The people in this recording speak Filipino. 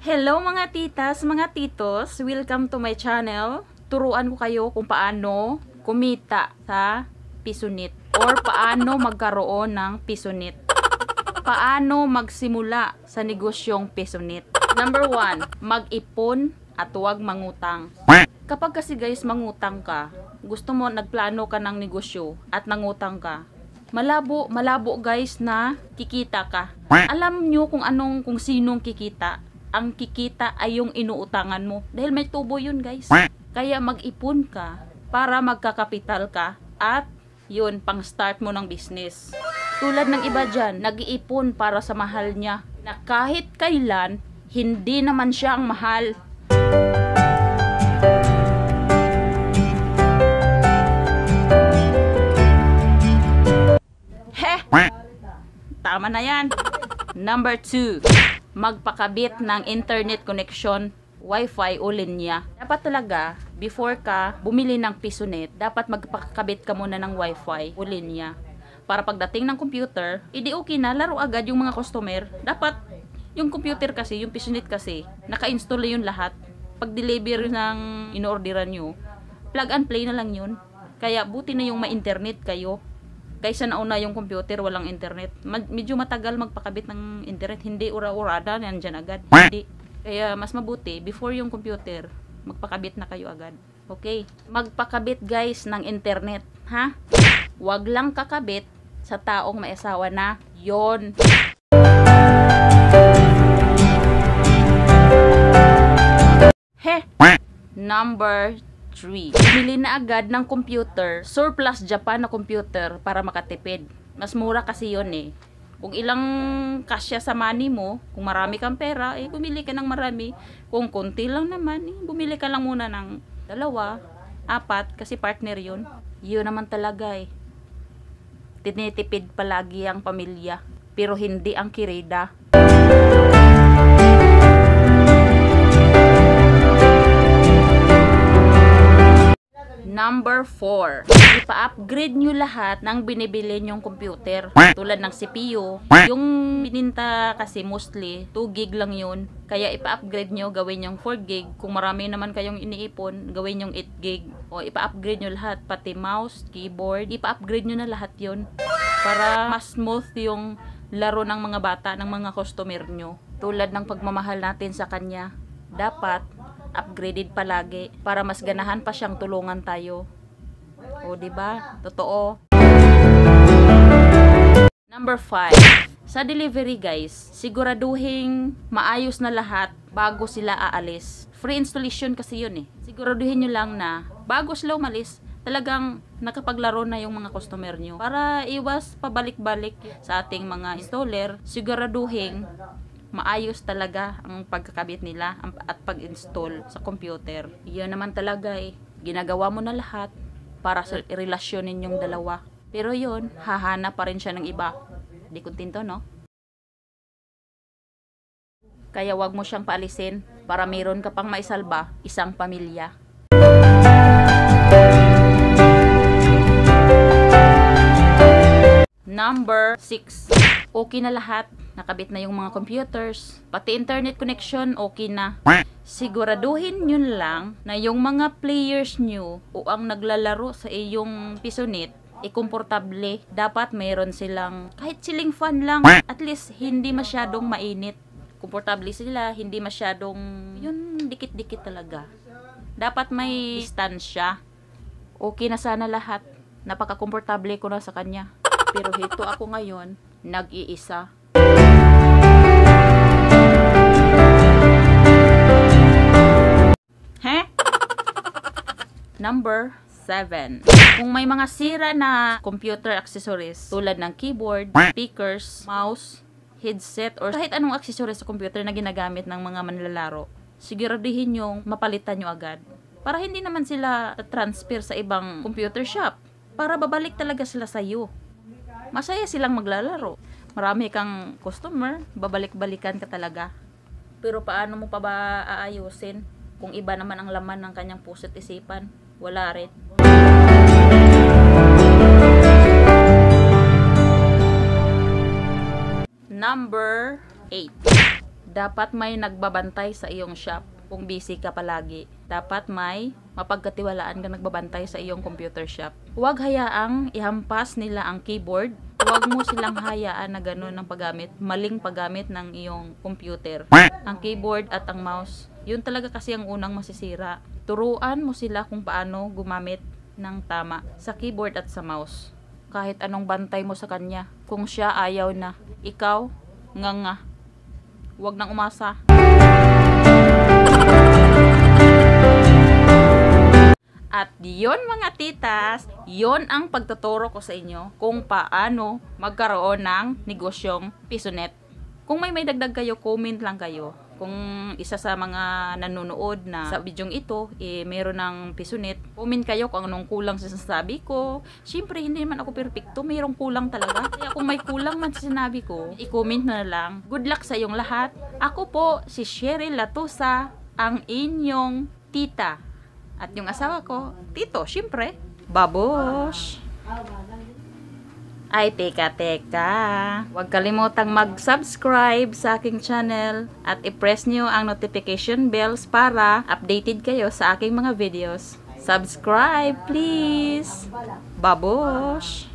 Hello mga titas, mga titos, welcome to my channel. Turuan ko kayo kung paano kumita sa pisunit or paano magkaroon ng pisunit. Paano magsimula sa negosyong pisunit. Number 1, mag-ipon at huwag mangutang. Kapag kasi guys mangutang ka, gusto mo nagplano ka ng negosyo at nangutang ka, malabo, malabo guys na kikita ka. Alam nyo kung anong, kung sinong kikita ang kikita ay yung inuutangan mo. Dahil may tubo yun, guys. Kaya mag-ipon ka para magkakapital ka at yun, pang-start mo ng business. Tulad ng iba dyan, nag-iipon para sa mahal niya na kahit kailan, hindi naman siya ang mahal. Heh! Tama na yan. Number 2 magpakabit ng internet connection wifi o linya. Dapat talaga, before ka bumili ng pisonet, dapat magpakabit ka muna ng wifi o linya. Para pagdating ng computer, edi okay na, laro agad yung mga customer. Dapat, yung computer kasi, yung pisonet kasi, naka-install na yun lahat. Pag deliver ng inorderan nyo, plug and play na lang yun. Kaya buti na yung may internet kayo kaysa nauna yung computer walang internet Mag, medyo matagal magpakabit ng internet hindi ura-urada nandiyan agad hindi kaya mas mabuti before yung computer magpakabit na kayo agad okay magpakabit guys ng internet ha wag lang kakabit sa taong may na yon he number factory. Bili na agad ng computer, surplus Japan na computer para makatipid. Mas mura kasi yon eh. Kung ilang kasya sa money mo, kung marami kang pera, eh bumili ka ng marami. Kung konti lang naman, eh, bumili ka lang muna ng dalawa, apat, kasi partner yon. Yun naman talaga eh. Tinitipid palagi ang pamilya, pero hindi ang kireda. Number 4. Ipa-upgrade nyo lahat ng binibili nyong computer. Tulad ng CPU. Yung bininta kasi mostly, 2 gig lang yun. Kaya ipa-upgrade nyo, gawin yung 4 gig. Kung marami naman kayong iniipon, gawin yung 8 gig. O ipa-upgrade nyo lahat, pati mouse, keyboard. Ipa-upgrade nyo na lahat yon Para mas smooth yung laro ng mga bata, ng mga customer nyo. Tulad ng pagmamahal natin sa kanya, dapat upgraded palagi para mas ganahan pa siyang tulungan tayo. O, di ba? Totoo. Number 5. Sa delivery guys, siguraduhin maayos na lahat bago sila aalis. Free installation kasi yun eh. Siguraduhin nyo lang na bago sila umalis, talagang nakapaglaro na yung mga customer nyo. Para iwas pabalik-balik sa ating mga installer, siguraduhin maayos talaga ang pagkakabit nila at pag-install sa computer. Iyon naman talaga eh. Ginagawa mo na lahat para sa relasyon ninyong dalawa. Pero yun, hahana pa rin siya ng iba. Hindi kontento, no? Kaya wag mo siyang paalisin para meron ka pang maisalba isang pamilya. Number 6. Okay na lahat Nakabit na yung mga computers. Pati internet connection, okay na. Siguraduhin nyo lang na yung mga players nyo o ang naglalaro sa iyong pisonit, ikomportable. Eh, Dapat mayroon silang, kahit siling fan lang, at least hindi masyadong mainit. Komportable sila, hindi masyadong, yun, dikit-dikit talaga. Dapat may distansya. Okay na sana lahat. Napaka-komportable ko na sa kanya. Pero hito ako ngayon, nag-iisa Number 7. Kung may mga sira na computer accessories tulad ng keyboard, speakers, mouse, headset, or kahit anong accessories sa computer na ginagamit ng mga manlalaro, siguraduhin yung mapalitan nyo agad. Para hindi naman sila transfer sa ibang computer shop. Para babalik talaga sila sa iyo. Masaya silang maglalaro. Marami kang customer, babalik-balikan ka talaga. Pero paano mo pa ba aayusin kung iba naman ang laman ng kanyang puso't isipan? wala rin. Number 8. Dapat may nagbabantay sa iyong shop kung busy ka palagi. Dapat may mapagkatiwalaan ka nagbabantay sa iyong computer shop. Huwag hayaang ihampas nila ang keyboard huwag mo silang hayaan na ganun ang paggamit, maling paggamit ng iyong computer. Ang keyboard at ang mouse, yun talaga kasi ang unang masisira. Turuan mo sila kung paano gumamit ng tama sa keyboard at sa mouse. Kahit anong bantay mo sa kanya, kung siya ayaw na, ikaw, nga nga, huwag nang umasa. At yon mga titas, yon ang pagtuturo ko sa inyo kung paano magkaroon ng negosyong pisonet. Kung may may dagdag kayo, comment lang kayo. Kung isa sa mga nanonood na sa bidyong ito, eh, meron ng pisonet, comment kayo kung anong kulang sa sinasabi ko. Siyempre, hindi man ako perfecto. Mayroong kulang talaga. Kaya kung may kulang man sa sinabi ko, i-comment na lang. Good luck sa iyong lahat. Ako po, si Cheryl Latosa, ang inyong tita. At yung asawa ko, tito, syempre, babosh. Ay, teka, teka. Huwag kalimutang mag-subscribe sa aking channel at i-press nyo ang notification bells para updated kayo sa aking mga videos. Subscribe, please! Babosh!